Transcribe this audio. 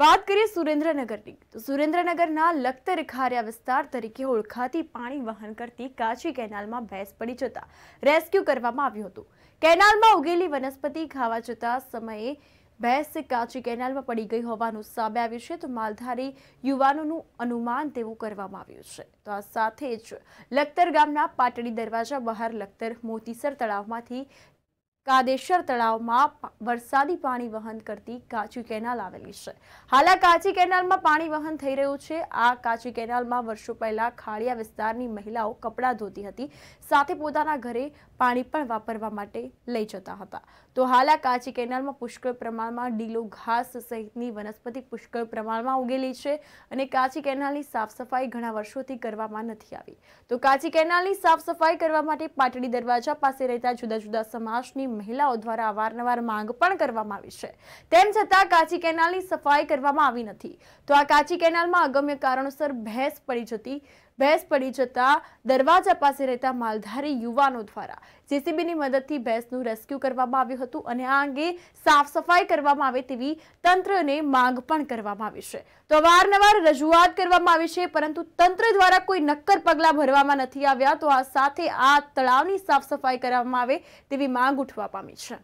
વાત કરીએ સુરેન્દ્રનગરની તો સુરેન્દ્રનગરના લખતર ખારિયા વિસ્તાર તરીકે ઓળખાતી પાણી વહન કરતી કાચી કેનાલમાં ભેંસ પડી જતા રેસ્ક્યુ કરવામાં આવ્યું હતું કેનાલમાં ઉગેલી વનસ્પતિ ખાવા જતા સમયે ભેંસ કાચી કેનાલમાં પડી ગઈ હોવાનું સામે આવ્યું છે તો માલધારી યુવાનોનું અનુમાન તેવું કરવામાં આવ્યું છે તો આ સાથે જ લખતર ગામના પાટડી દરવાજા બહાર લખતર મોતીસર તળાવમાંથી કાદેશ્વર તળાવમાં વરસાદી પાણી વહન કરતી કાચી કેનાલ આવેલી છે હાલ કાચી કેનાલમાં પાણી વહન થઈ રહ્યું છે આ કાચી કેનાલમાં વર્ષો પહેલા ખાડિયા વિસ્તારની મહિલાઓ કપડાં ધોતી હતી સાથે પોતાના ઘરે પાણી પણ વાપરવા માટે લઈ જતા હતા તો હાલ કાચી કેનાલમાં પુષ્કળ પ્રમાણમાં ડીલો ઘાસ સહિતની વનસ્પતિ પુષ્કળ પ્રમાણમાં ઉગેલી છે અને કાચી કેનાલની સાફ સફાઈ ઘણા વર્ષોથી કરવામાં નથી આવી તો કાચી કેનાલની સાફ સફાઈ કરવા માટે પાટડી દરવાજા પાસે રહેતા જુદા જુદા સમાજની મહિલાઓ દ્વારા અવારનવાર માંગ પણ કરવામાં આવી છે તેમ છતાં કાચી કેનાલની સફાઈ કરવામાં આવી નથી તો આ કાચી કેનાલમાં અગમ્ય કારણોસર ભેંસ પડી જતી ભેંસ પડી જતા દરવાજા પાસે રહેતા માલધારી યુવાનો દ્વારા જેસીબીની મદદથી ભેંસનું રેસ્ક્યુ કરવામાં આવ્યું હતું અને આ અંગે સાફ સફાઈ કરવામાં આવે તેવી તંત્રને માંગ પણ કરવામાં આવી છે તો અવારનવાર રજૂઆત કરવામાં આવી છે પરંતુ તંત્ર દ્વારા કોઈ નક્કર પગલાં ભરવામાં નથી આવ્યા તો આ સાથે આ તળાવની સાફ સફાઈ કરવામાં આવે તેવી માંગ ઉઠવા પામી છે